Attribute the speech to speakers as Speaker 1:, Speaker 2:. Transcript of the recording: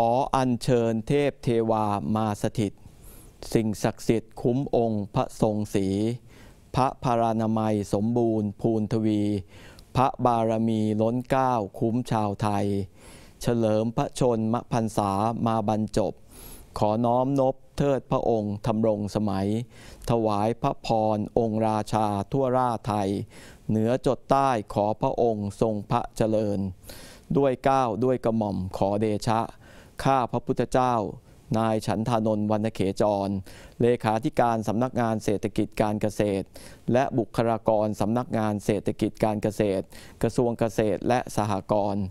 Speaker 1: ขออัญเชิญเทพเทวามาสถิต สิ่งศักดิ์สิทธิ์คุ้มองค์พระทรงศีพระพารานามัยสมบูรณ์ภูณทวี พระบารมีล้นเก้า คุ้มชาวไทย เฉลิมพระชนมพรรษา มาบรรจบ ขอน้อมนบเทิดพระองค์ทำรงสมัย ถวายพระพร องค์ราชาทั่วราไทย เหนือจดใต้ขอพระองค์ทรงพระเจริญ ด้วยก้าวด้วยกระหม่อมขอเดชะข้าพระพุทธเจ้า นายฉันทานนท์วรรณเขจรเลขาธิการสำนักงานเศรษฐกิจการเกษตร และบุคลากรสำนักงานเศรษฐกิจการเกษตร กระทรวงเกษตรและสหกรณ์